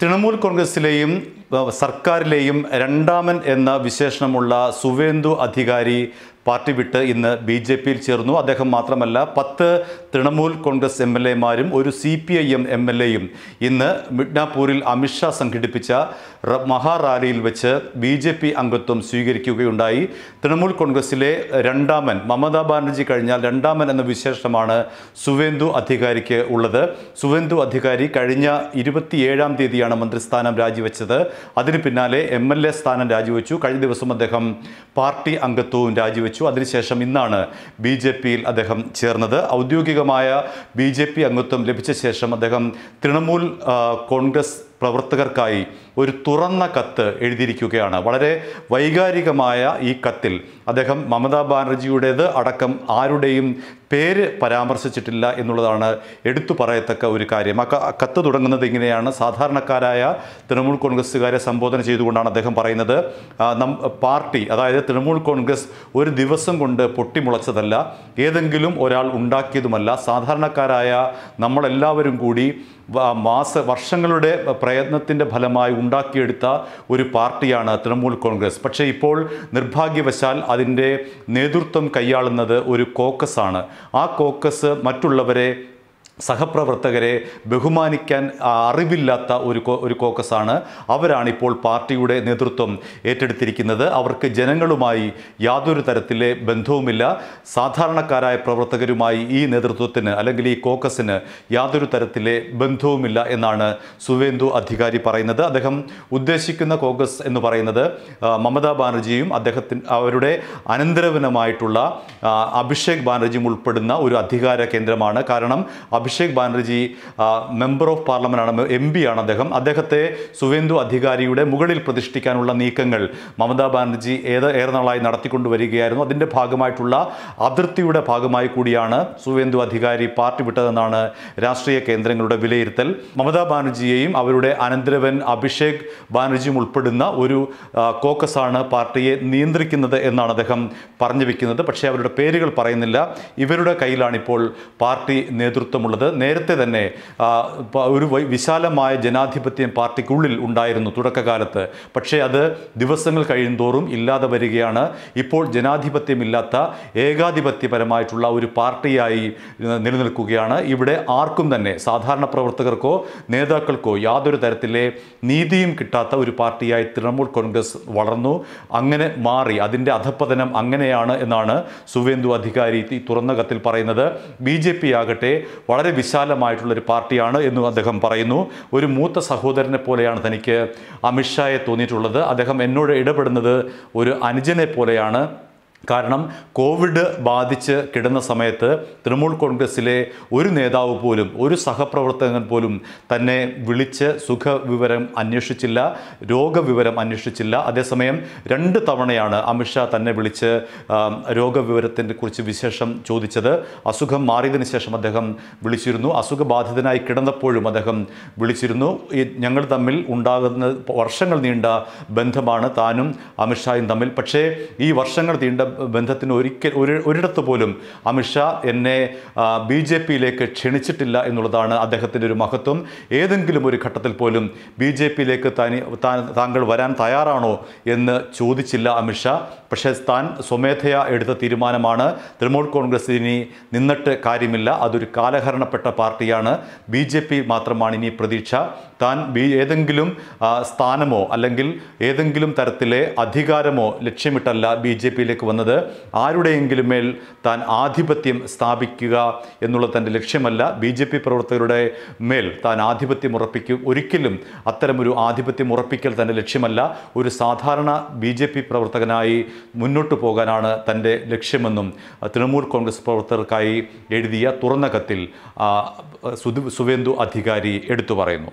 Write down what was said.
തൃണമൂൽ കോൺഗ്രസിലെയും സർക്കാരിലെയും രണ്ടാമൻ എന്ന വിശേഷണമുള്ള സുവേന്ദു അധികാരി പാർട്ടി വിട്ട് ഇന്ന് ബി ജെ പിയിൽ ചേർന്നു അദ്ദേഹം മാത്രമല്ല പത്ത് തൃണമൂൽ കോൺഗ്രസ് എം എൽ എമാരും ഒരു C P I M M L എയും ഇന്ന് മിഡ്നാപൂരിൽ അമിത്ഷാ സംഘടിപ്പിച്ച മഹാറാലിയിൽ വെച്ച് ബി ജെ പി അംഗത്വം സ്വീകരിക്കുകയുണ്ടായി തൃണമൂൽ കോൺഗ്രസിലെ രണ്ടാമൻ മമതാ ബാനർജി കഴിഞ്ഞാൽ രണ്ടാമൻ എന്ന വിശേഷമാണ് സുവേന്ദു അധികാരിക്ക് ഉള്ളത് സുവേന്ദു അധികാരി കഴിഞ്ഞ ഇരുപത്തിയേഴാം തീയതിയാണ് മന്ത്രിസ്ഥാനം രാജിവെച്ചത് അതിന് പിന്നാലെ എം എൽ എ സ്ഥാനം രാജിവെച്ചു കഴിഞ്ഞ ദിവസം അദ്ദേഹം പാർട്ടി അംഗത്വവും രാജിവെച്ചു വഹിച്ചു അതിനുശേഷം ഇന്നാണ് ബി ജെ പിയിൽ അദ്ദേഹം ചേർന്നത് ഔദ്യോഗികമായ ബി ജെ പി അംഗത്വം ലഭിച്ച ശേഷം അദ്ദേഹം തൃണമൂൽ കോൺഗ്രസ് പ്രവർത്തകർക്കായി ഒരു തുറന്ന കത്ത് എഴുതിയിരിക്കുകയാണ് വളരെ വൈകാരികമായ ഈ കത്തിൽ അദ്ദേഹം മമതാ ബാനർജിയുടേത് അടക്കം ആരുടെയും പേര് പരാമർശിച്ചിട്ടില്ല എന്നുള്ളതാണ് എടുത്തു പറയത്തക്ക ഒരു കാര്യം ആ കത്ത് തുടങ്ങുന്നത് ഇങ്ങനെയാണ് സാധാരണക്കാരായ തൃണമൂൽ കോൺഗ്രസ്സുകാരെ സംബോധന ചെയ്തുകൊണ്ടാണ് അദ്ദേഹം പറയുന്നത് നം പാർട്ടി അതായത് തൃണമൂൽ കോൺഗ്രസ് ഒരു ദിവസം കൊണ്ട് പൊട്ടിമുളച്ചതല്ല ഏതെങ്കിലും ഒരാൾ ഉണ്ടാക്കിയതുമല്ല സാധാരണക്കാരായ നമ്മളെല്ലാവരും കൂടി മാസ വർഷങ്ങളുടെ പ്രയത്നത്തിൻ്റെ ഫലമായി ഉണ്ടാക്കിയെടുത്ത ഒരു പാർട്ടിയാണ് തൃണമൂൽ കോൺഗ്രസ് പക്ഷേ ഇപ്പോൾ നിർഭാഗ്യവശാൽ അതിൻ്റെ നേതൃത്വം കൈയാളുന്നത് ഒരു കോക്കസാണ് ആ കോക്കസ് മറ്റുള്ളവരെ സഹപ്രവർത്തകരെ ബഹുമാനിക്കാൻ അറിവില്ലാത്ത ഒരു ഒരു കോക്കസാണ് അവരാണിപ്പോൾ ഇപ്പോൾ പാർട്ടിയുടെ നേതൃത്വം ഏറ്റെടുത്തിരിക്കുന്നത് അവർക്ക് ജനങ്ങളുമായി യാതൊരു തരത്തിലെ ബന്ധവുമില്ല സാധാരണക്കാരായ പ്രവർത്തകരുമായി ഈ നേതൃത്വത്തിന് അല്ലെങ്കിൽ ഈ കോക്കസിന് യാതൊരു തരത്തിലെ ബന്ധവുമില്ല എന്നാണ് സുവേന്ദു അധികാരി പറയുന്നത് അദ്ദേഹം ഉദ്ദേശിക്കുന്ന കോക്കസ് എന്ന് പറയുന്നത് മമതാ ബാനർജിയും അദ്ദേഹത്തിന് അവരുടെ അനന്തരവനമായിട്ടുള്ള അഭിഷേക് ബാനർജിയും ഉൾപ്പെടുന്ന ഒരു അധികാര കേന്ദ്രമാണ് കാരണം Abhishek Banerjee member of parliament ആണ് എം പി ആണ് അദ്ദേഹം അദ്ദേഹത്തെ സുവേന്ദു അധികാരിയുടെ മുകളിൽ പ്രതിഷ്ഠിക്കാനുള്ള നീക്കങ്ങൾ മമതാ ബാനർജി ഏത് ഏറെ നാളായി നടത്തിക്കൊണ്ടുവരികയായിരുന്നു അതിൻ്റെ ഭാഗമായിട്ടുള്ള അതിർത്തിയുടെ ഭാഗമായി കൂടിയാണ് സുവേന്ദു അധികാരി പാർട്ടി വിട്ടതെന്നാണ് രാഷ്ട്രീയ കേന്ദ്രങ്ങളുടെ വിലയിരുത്തൽ മമതാ ബാനർജിയെയും അവരുടെ അനന്തരവൻ അഭിഷേക് ബാനർജിയും ഉൾപ്പെടുന്ന ഒരു കോക്കസാണ് പാർട്ടിയെ നിയന്ത്രിക്കുന്നത് എന്നാണ് അദ്ദേഹം പറഞ്ഞു വയ്ക്കുന്നത് പക്ഷേ അവരുടെ പേരുകൾ പറയുന്നില്ല ഇവരുടെ കയ്യിലാണിപ്പോൾ പാർട്ടി നേതൃത്വമുള്ളത് എന്നുള്ളത് നേരത്തെ തന്നെ ഒരു വിശാലമായ ജനാധിപത്യം പാർട്ടിക്കുള്ളിൽ ഉണ്ടായിരുന്നു തുടക്കകാലത്ത് പക്ഷേ അത് ദിവസങ്ങൾ കഴിയുന്തോറും ഇല്ലാതെ വരികയാണ് ഇപ്പോൾ ജനാധിപത്യമില്ലാത്ത ഏകാധിപത്യപരമായിട്ടുള്ള ഒരു പാർട്ടിയായി നിലനിൽക്കുകയാണ് ഇവിടെ ആർക്കും തന്നെ സാധാരണ പ്രവർത്തകർക്കോ നേതാക്കൾക്കോ യാതൊരു തരത്തിലെ നീതിയും കിട്ടാത്ത ഒരു പാർട്ടിയായി തൃണമൂൽ കോൺഗ്രസ് വളർന്നു അങ്ങനെ മാറി അതിൻ്റെ അധപ്പതനം അങ്ങനെയാണ് എന്നാണ് സുവേന്ദു അധികാരി തുറന്ന കത്തിൽ പറയുന്നത് ബി ജെ പി ആകട്ടെ വളരെ വളരെ വിശാലമായിട്ടുള്ളൊരു പാർട്ടിയാണ് എന്നും അദ്ദേഹം പറയുന്നു ഒരു മൂത്ത സഹോദരനെ പോലെയാണ് തനിക്ക് അമിത്ഷായെ തോന്നിയിട്ടുള്ളത് അദ്ദേഹം എന്നോട് ഇടപെടുന്നത് ഒരു അനുജനെ പോലെയാണ് കാരണം കോവിഡ് ബാധിച്ച് കിടന്ന സമയത്ത് തൃണമൂൽ കോൺഗ്രസ്സിലെ ഒരു നേതാവ് പോലും ഒരു സഹപ്രവർത്തകൻ പോലും തന്നെ വിളിച്ച് സുഖവിവരം അന്വേഷിച്ചില്ല രോഗവിവരം അന്വേഷിച്ചില്ല അതേസമയം രണ്ട് തവണയാണ് അമിത്ഷാ തന്നെ വിളിച്ച് രോഗവിവരത്തിനെ കുറിച്ച് വിശേഷം ചോദിച്ചത് അസുഖം മാറിയതിന് ശേഷം അദ്ദേഹം വിളിച്ചിരുന്നു അസുഖബാധിതനായി കിടന്നപ്പോഴും അദ്ദേഹം വിളിച്ചിരുന്നു ഞങ്ങൾ തമ്മിൽ ഉണ്ടാകുന്ന വർഷങ്ങൾ നീണ്ട ബന്ധമാണ് താനും അമിത്ഷായും തമ്മിൽ പക്ഷേ ഈ വർഷങ്ങൾ നീണ്ട ബന്ധത്തിന് ഒരിക്കൽ ഒരു ഒരിടത്ത് പോലും അമിത്ഷാ എന്നെ ബി ജെ പിയിലേക്ക് ക്ഷണിച്ചിട്ടില്ല എന്നുള്ളതാണ് അദ്ദേഹത്തിൻ്റെ ഒരു മഹത്വം ഏതെങ്കിലും ഒരു ഘട്ടത്തിൽ പോലും ബി ജെ പിയിലേക്ക് തനി താങ്കൾ വരാൻ തയ്യാറാണോ എന്ന് ചോദിച്ചില്ല അമിത്ഷാ പക്ഷേ താൻ സ്വമേധയാ എടുത്ത തീരുമാനമാണ് തൃണമൂൽ കോൺഗ്രസ് ഇനി നിന്നിട്ട് കാര്യമില്ല അതൊരു കാലഹരണപ്പെട്ട പാർട്ടിയാണ് ബി ജെ പി മാത്രമാണ് ഇനി പ്രതീക്ഷ താൻ ബി ഏതെങ്കിലും സ്ഥാനമോ അല്ലെങ്കിൽ ഏതെങ്കിലും തരത്തിലെ അധികാരമോ ലക്ഷ്യമിട്ടല്ല ബി ജെ പിയിലേക്ക് വന്നത് ആരുടെയെങ്കിലും മേൽ താൻ ആധിപത്യം സ്ഥാപിക്കുക എന്നുള്ള തൻ്റെ ലക്ഷ്യമല്ല ബി ജെ പി പ്രവർത്തകരുടെ മേൽ താൻ ആധിപത്യം ഉറപ്പിക്കും ഒരിക്കലും അത്തരമൊരു ആധിപത്യം ഉറപ്പിക്കൽ തൻ്റെ ലക്ഷ്യമല്ല ഒരു സാധാരണ ബി ജെ പി പ്രവർത്തകനായി മുന്നോട്ടു പോകാനാണ് തൻ്റെ ലക്ഷ്യമെന്നും തൃണമൂൽ കോൺഗ്രസ് പ്രവർത്തകർക്കായി എഴുതിയ തുറന്ന കത്തിൽ സുവേന്ദു അധികാരി എടുത്തു പറയുന്നു